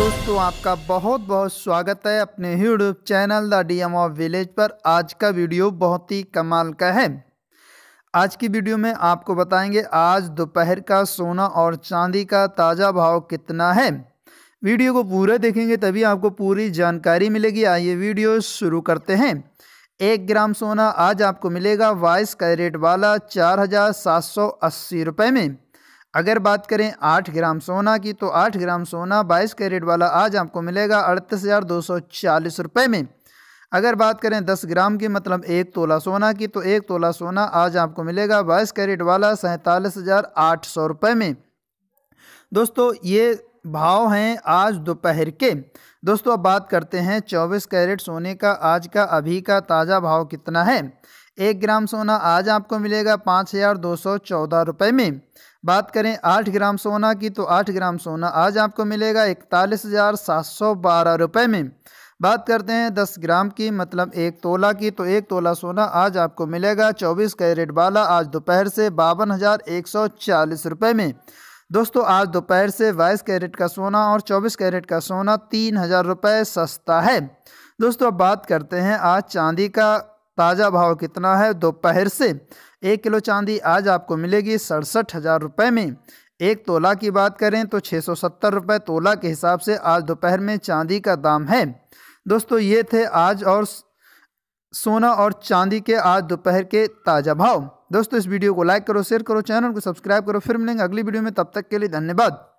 दोस्तों आपका बहुत बहुत स्वागत है अपने YouTube channel the D M of village पर आज का वीडियो बहुत ही कमाल का है आज की वीडियो में आपको बताएंगे आज दोपहर का सोना और चांदी का ताज़ा भाव कितना है वीडियो को पूरा देखेंगे तभी आपको पूरी जानकारी मिलेगी आइए वीडियो शुरू करते हैं एक ग्राम सोना आज आपको मिलेगा बाईस कैरेट वाला चार हज़ार सात सौ अस्सी रुपये में अगर बात करें आठ ग्राम सोना की तो आठ ग्राम सोना बाईस कैरेट वाला आज आपको मिलेगा अड़तीस हज़ार दो सौ चालीस रुपये में अगर बात करें दस ग्राम की मतलब एक तोला सोना की तो एक तोला सोना आज आपको मिलेगा बाईस कैरेट वाला सैंतालीस हज़ार आठ सौ रुपये में दोस्तों ये भाव हैं आज दोपहर के दोस्तों अब बात करते हैं चौबीस कैरेट सोने का आज का अभी का ताज़ा भाव कितना है एक ग्राम सोना आज आपको मिलेगा पाँच हज़ार दो सौ चौदह रुपये में बात करें आठ ग्राम सोना की तो आठ ग्राम सोना आज आपको मिलेगा इकतालीस हज़ार सात सौ बारह रुपये में बात करते हैं दस ग्राम की मतलब एक तोला की तो एक तोला सोना आज आपको मिलेगा चौबीस कैरेट वाला आज दोपहर से बावन हज़ार एक सौ चालीस रुपये में दोस्तों आज दोपहर से बाईस कैरेट का सोना और चौबीस कैरेट का सोना तीन हज़ार रुपये सस्ता है दोस्तों अब बात करते हैं आज चांदी का ताज़ा भाव कितना है दोपहर से एक किलो चांदी आज आपको मिलेगी सड़सठ हज़ार रुपये में एक तोला की बात करें तो छः सौ सत्तर रुपये तोला के हिसाब से आज दोपहर में चांदी का दाम है दोस्तों ये थे आज और सोना और चांदी के आज दोपहर के ताज़ा भाव दोस्तों इस वीडियो को लाइक करो शेयर करो चैनल को सब्सक्राइब करो फिर मिलेंगे अगली वीडियो में तब तक के लिए धन्यवाद